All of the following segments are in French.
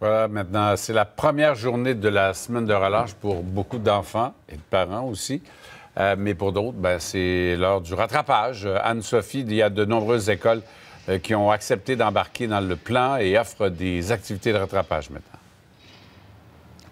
Voilà, maintenant, c'est la première journée de la semaine de relâche pour beaucoup d'enfants et de parents aussi. Euh, mais pour d'autres, ben, c'est l'heure du rattrapage. Anne-Sophie, il y a de nombreuses écoles euh, qui ont accepté d'embarquer dans le plan et offrent des activités de rattrapage maintenant.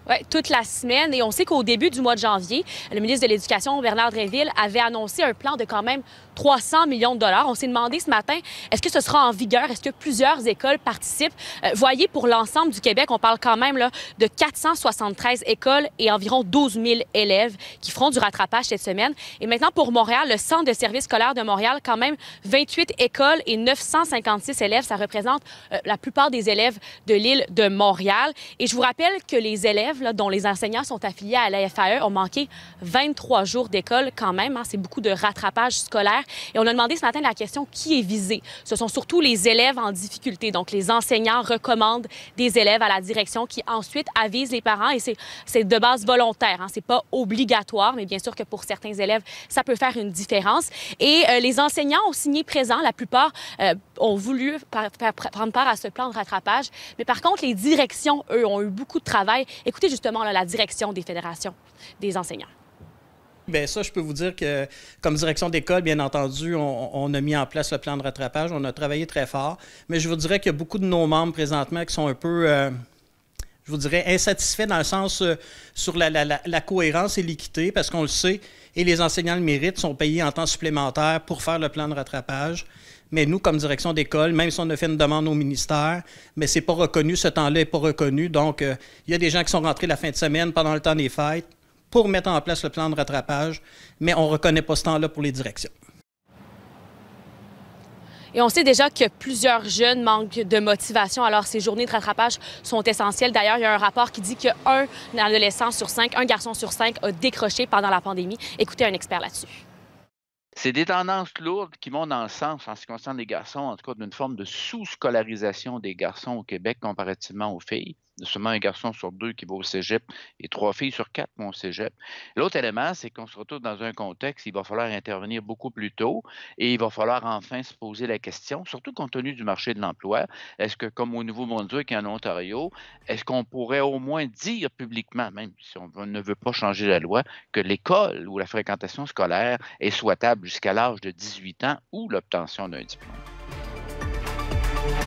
Oui, toute la semaine. Et on sait qu'au début du mois de janvier, le ministre de l'Éducation, Bernard Dréville, avait annoncé un plan de quand même 300 millions de dollars. On s'est demandé ce matin, est-ce que ce sera en vigueur? Est-ce que plusieurs écoles participent? Euh, voyez, pour l'ensemble du Québec, on parle quand même là, de 473 écoles et environ 12 000 élèves qui feront du rattrapage cette semaine. Et maintenant, pour Montréal, le Centre de services scolaires de Montréal, quand même 28 écoles et 956 élèves. Ça représente euh, la plupart des élèves de l'île de Montréal. Et je vous rappelle que les élèves dont les enseignants sont affiliés à la FAE, ont manqué 23 jours d'école quand même. Hein. c'est beaucoup de rattrapage scolaire. Et on a demandé ce matin la question qui est visé. Ce sont surtout les élèves en difficulté. Donc, les enseignants recommandent des élèves à la direction qui ensuite avisent les parents. Et c'est de base volontaire. Hein. c'est pas obligatoire, mais bien sûr que pour certains élèves, ça peut faire une différence. Et euh, les enseignants ont signé présent. La plupart euh, ont voulu prendre part à ce plan de rattrapage. Mais par contre, les directions, eux, ont eu beaucoup de travail. Écoutez, justement la direction des fédérations des enseignants? Bien, ça, je peux vous dire que, comme direction d'école, bien entendu, on, a mis en place le plan de rattrapage. On a travaillé très fort. Mais je vous dirais qu'il y a beaucoup de nos membres présentement qui sont un peu. Euh, je vous dirais, insatisfait dans le sens euh, sur la, cohérence et l'équité, parce qu'on le sait, et les enseignants le méritent, sont payés en temps supplémentaire pour faire le plan de rattrapage. Mais nous, comme direction d'école, même si on a fait une demande au ministère, mais c'est pas reconnu, ce temps-là n'est pas reconnu. Donc, euh, il y a des gens qui sont rentrés la fin de semaine pendant le temps des fêtes pour mettre en place le plan de rattrapage, mais on ne reconnaît pas ce temps-là pour les directions. Et on sait déjà que plusieurs jeunes manquent de motivation, alors ces journées de rattrapage sont essentielles. D'ailleurs, il y a un rapport qui dit qu'un adolescent sur cinq, un garçon sur cinq a décroché pendant la pandémie. Écoutez un expert là-dessus. C'est des tendances lourdes qui vont dans le sens, en ce qui concerne les garçons, en tout cas d'une forme de sous-scolarisation des garçons au Québec comparativement aux filles seulement un garçon sur deux qui va au cégep et trois filles sur quatre vont au cégep. L'autre élément, c'est qu'on se retrouve dans un contexte, il va falloir intervenir beaucoup plus tôt et il va falloir enfin se poser la question, surtout compte tenu du marché de l'emploi, est-ce que comme au Nouveau-Brunswick et en Ontario, est-ce qu'on pourrait au moins dire publiquement, même si on ne veut pas changer la loi, que l'école ou la fréquentation scolaire est souhaitable jusqu'à l'âge de 18 ans ou l'obtention d'un diplôme?